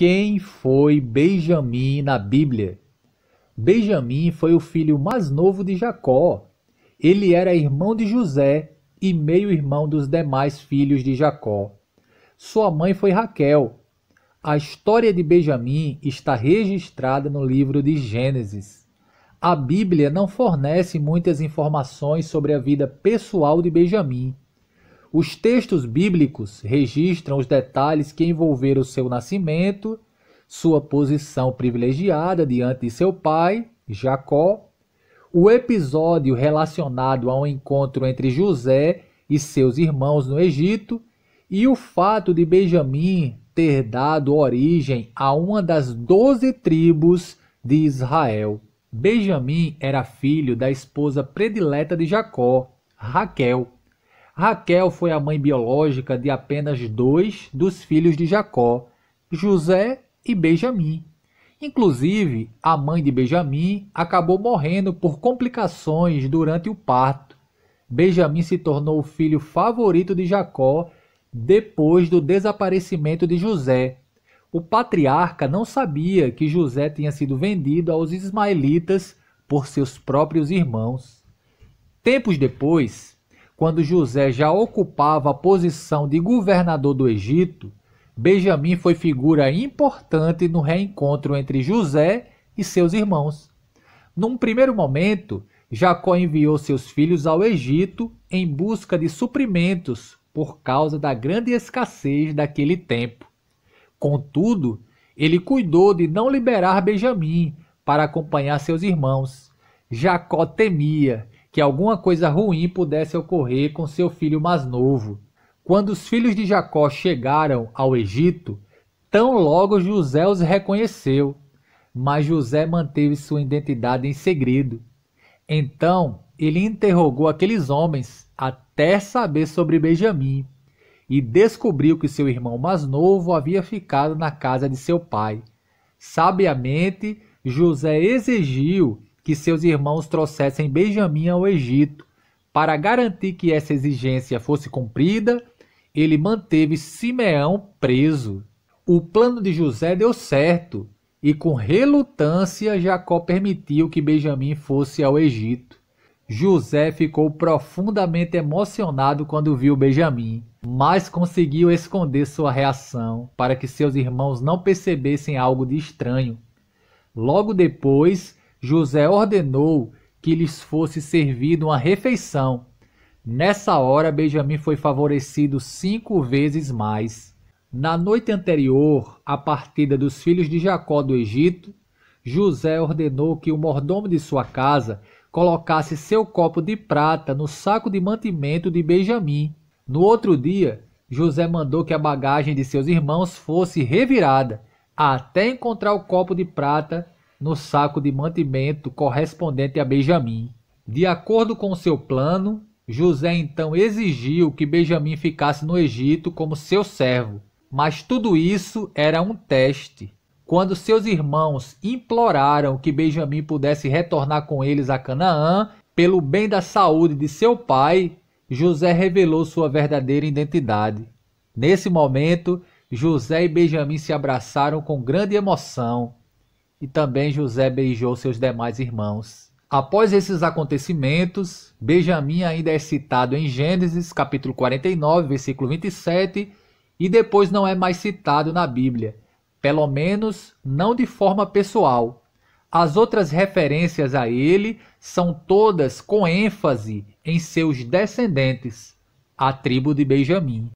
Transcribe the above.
Quem foi Benjamim na Bíblia? Benjamim foi o filho mais novo de Jacó. Ele era irmão de José e meio-irmão dos demais filhos de Jacó. Sua mãe foi Raquel. A história de Benjamim está registrada no livro de Gênesis. A Bíblia não fornece muitas informações sobre a vida pessoal de Benjamim. Os textos bíblicos registram os detalhes que envolveram seu nascimento, sua posição privilegiada diante de seu pai, Jacó, o episódio relacionado a um encontro entre José e seus irmãos no Egito e o fato de Benjamim ter dado origem a uma das doze tribos de Israel. Benjamim era filho da esposa predileta de Jacó, Raquel. Raquel foi a mãe biológica de apenas dois dos filhos de Jacó, José e Benjamim. Inclusive, a mãe de Benjamim acabou morrendo por complicações durante o parto. Benjamim se tornou o filho favorito de Jacó depois do desaparecimento de José. O patriarca não sabia que José tinha sido vendido aos ismaelitas por seus próprios irmãos. Tempos depois, quando José já ocupava a posição de governador do Egito, Benjamim foi figura importante no reencontro entre José e seus irmãos. Num primeiro momento, Jacó enviou seus filhos ao Egito em busca de suprimentos por causa da grande escassez daquele tempo. Contudo, ele cuidou de não liberar Benjamim para acompanhar seus irmãos. Jacó temia que alguma coisa ruim pudesse ocorrer com seu filho mais novo. Quando os filhos de Jacó chegaram ao Egito, tão logo José os reconheceu, mas José manteve sua identidade em segredo. Então ele interrogou aqueles homens até saber sobre Benjamim e descobriu que seu irmão mais novo havia ficado na casa de seu pai. Sabiamente, José exigiu que seus irmãos trouxessem Benjamim ao Egito. Para garantir que essa exigência fosse cumprida, ele manteve Simeão preso. O plano de José deu certo e, com relutância, Jacó permitiu que Benjamim fosse ao Egito. José ficou profundamente emocionado quando viu Benjamim, mas conseguiu esconder sua reação para que seus irmãos não percebessem algo de estranho. Logo depois, José ordenou que lhes fosse servida uma refeição. Nessa hora, Benjamim foi favorecido cinco vezes mais. Na noite anterior à partida dos filhos de Jacó do Egito, José ordenou que o mordomo de sua casa colocasse seu copo de prata no saco de mantimento de Benjamim. No outro dia, José mandou que a bagagem de seus irmãos fosse revirada até encontrar o copo de prata no saco de mantimento correspondente a Benjamim. De acordo com seu plano, José então exigiu que Benjamim ficasse no Egito como seu servo, mas tudo isso era um teste. Quando seus irmãos imploraram que Benjamim pudesse retornar com eles a Canaã, pelo bem da saúde de seu pai, José revelou sua verdadeira identidade. Nesse momento, José e Benjamim se abraçaram com grande emoção e também José beijou seus demais irmãos. Após esses acontecimentos, Benjamim ainda é citado em Gênesis, capítulo 49, versículo 27, e depois não é mais citado na Bíblia, pelo menos não de forma pessoal. As outras referências a ele são todas com ênfase em seus descendentes, a tribo de Benjamim.